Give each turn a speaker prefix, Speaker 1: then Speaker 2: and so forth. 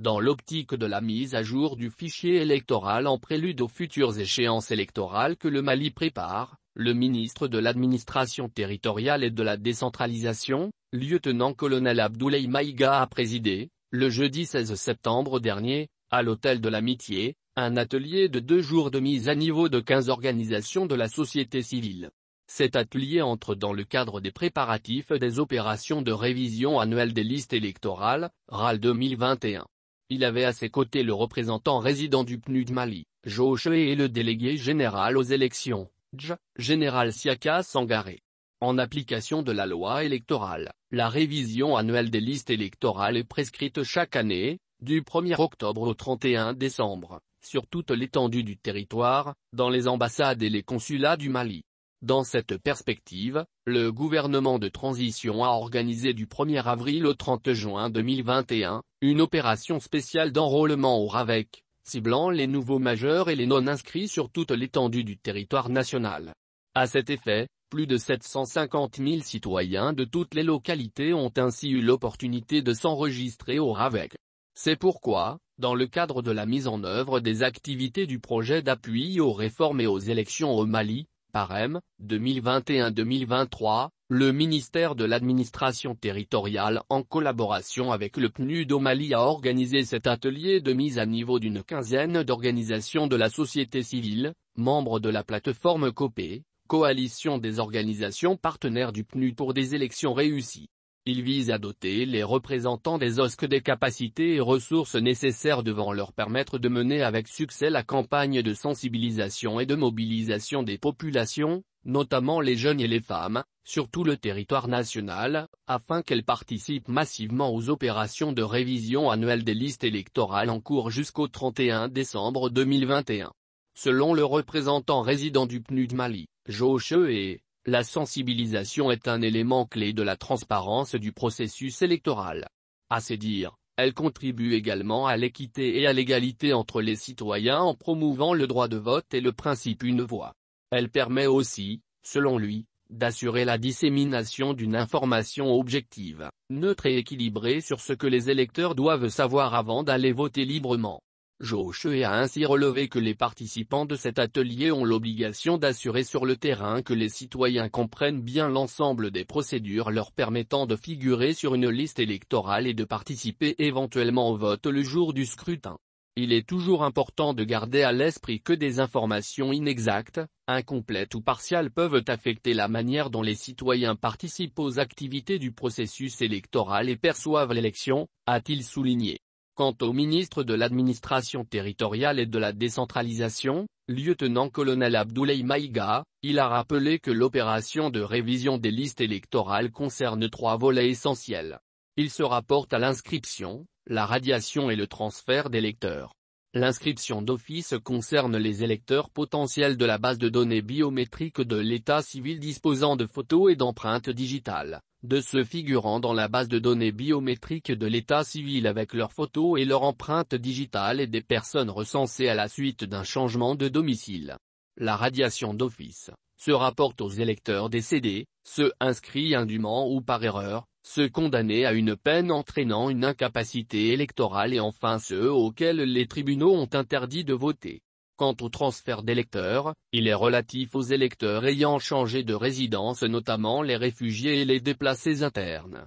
Speaker 1: dans l'optique de la mise à jour du fichier électoral en prélude aux futures échéances électorales que le Mali prépare, le ministre de l'administration territoriale et de la décentralisation, lieutenant-colonel Abdoulaye Maïga a présidé, le jeudi 16 septembre dernier, à l'Hôtel de l'Amitié, un atelier de deux jours de mise à niveau de 15 organisations de la société civile. Cet atelier entre dans le cadre des préparatifs des opérations de révision annuelle des listes électorales, RAL 2021. Il avait à ses côtés le représentant résident du PNUD Mali, Joche et le délégué général aux élections, J. général Siaka Sangaré. En application de la loi électorale, la révision annuelle des listes électorales est prescrite chaque année, du 1er octobre au 31 décembre, sur toute l'étendue du territoire, dans les ambassades et les consulats du Mali. Dans cette perspective, le gouvernement de transition a organisé du 1er avril au 30 juin 2021, une opération spéciale d'enrôlement au RAVEC, ciblant les nouveaux majeurs et les non-inscrits sur toute l'étendue du territoire national. À cet effet, plus de 750 000 citoyens de toutes les localités ont ainsi eu l'opportunité de s'enregistrer au RAVEC. C'est pourquoi, dans le cadre de la mise en œuvre des activités du projet d'appui aux réformes et aux élections au Mali, Parem, 2021-2023, le ministère de l'administration territoriale en collaboration avec le PNUD au Mali a organisé cet atelier de mise à niveau d'une quinzaine d'organisations de la société civile, membres de la plateforme COPE, Coalition des organisations partenaires du PNUD pour des élections réussies. Il vise à doter les représentants des OSC des capacités et ressources nécessaires devant leur permettre de mener avec succès la campagne de sensibilisation et de mobilisation des populations, notamment les jeunes et les femmes, sur tout le territoire national, afin qu'elles participent massivement aux opérations de révision annuelle des listes électorales en cours jusqu'au 31 décembre 2021. Selon le représentant résident du PNUD Mali, Joche et la sensibilisation est un élément clé de la transparence du processus électoral. À ses dire, elle contribue également à l'équité et à l'égalité entre les citoyens en promouvant le droit de vote et le principe une voix. Elle permet aussi, selon lui, d'assurer la dissémination d'une information objective, neutre et équilibrée sur ce que les électeurs doivent savoir avant d'aller voter librement. Joshua a ainsi relevé que les participants de cet atelier ont l'obligation d'assurer sur le terrain que les citoyens comprennent bien l'ensemble des procédures leur permettant de figurer sur une liste électorale et de participer éventuellement au vote le jour du scrutin. Il est toujours important de garder à l'esprit que des informations inexactes, incomplètes ou partiales peuvent affecter la manière dont les citoyens participent aux activités du processus électoral et perçoivent l'élection, a-t-il souligné. Quant au ministre de l'administration territoriale et de la décentralisation, lieutenant-colonel Abdoulaye Maïga, il a rappelé que l'opération de révision des listes électorales concerne trois volets essentiels. Il se rapporte à l'inscription, la radiation et le transfert d'électeurs. L'inscription d'office concerne les électeurs potentiels de la base de données biométriques de l'état civil disposant de photos et d'empreintes digitales, de ceux figurant dans la base de données biométriques de l'état civil avec leurs photos et leurs empreintes digitales et des personnes recensées à la suite d'un changement de domicile. La radiation d'office se rapporte aux électeurs décédés, ceux inscrits indûment ou par erreur, se condamner à une peine entraînant une incapacité électorale et enfin ceux auxquels les tribunaux ont interdit de voter. Quant au transfert d'électeurs, il est relatif aux électeurs ayant changé de résidence notamment les réfugiés et les déplacés internes.